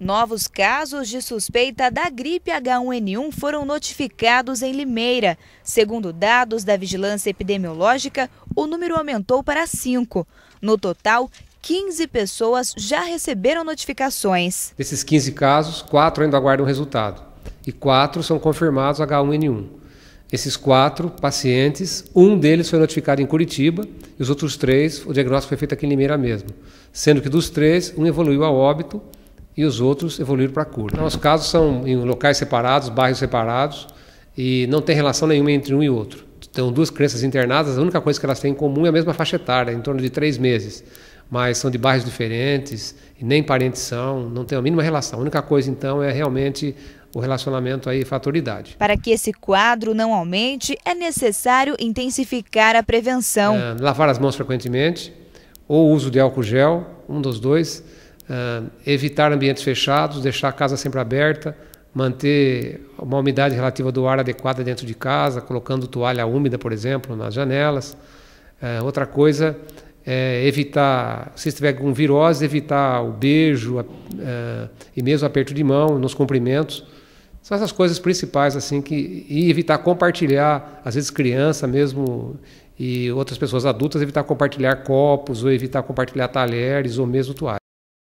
Novos casos de suspeita da gripe H1N1 foram notificados em Limeira. Segundo dados da Vigilância Epidemiológica, o número aumentou para cinco. No total, 15 pessoas já receberam notificações. Desses 15 casos, quatro ainda aguardam resultado e quatro são confirmados H1N1. Esses quatro pacientes, um deles foi notificado em Curitiba e os outros três, o diagnóstico foi feito aqui em Limeira mesmo. Sendo que dos três, um evoluiu a óbito e os outros evoluíram para a cura. Então, os casos são em locais separados, bairros separados, e não tem relação nenhuma entre um e outro. Então, duas crianças internadas, a única coisa que elas têm em comum é a mesma faixa etária, em torno de três meses. Mas são de bairros diferentes, e nem parentes são, não tem a mínima relação. A única coisa, então, é realmente o relacionamento aí fatoridade. Para que esse quadro não aumente, é necessário intensificar a prevenção. É, lavar as mãos frequentemente, ou uso de álcool gel, um dos dois, Uh, evitar ambientes fechados, deixar a casa sempre aberta, manter uma umidade relativa do ar adequada dentro de casa, colocando toalha úmida, por exemplo, nas janelas. Uh, outra coisa é evitar, se estiver com virose, evitar o beijo uh, e mesmo aperto de mão nos cumprimentos. São essas coisas principais assim que e evitar compartilhar, às vezes criança mesmo e outras pessoas adultas evitar compartilhar copos ou evitar compartilhar talheres ou mesmo toalha.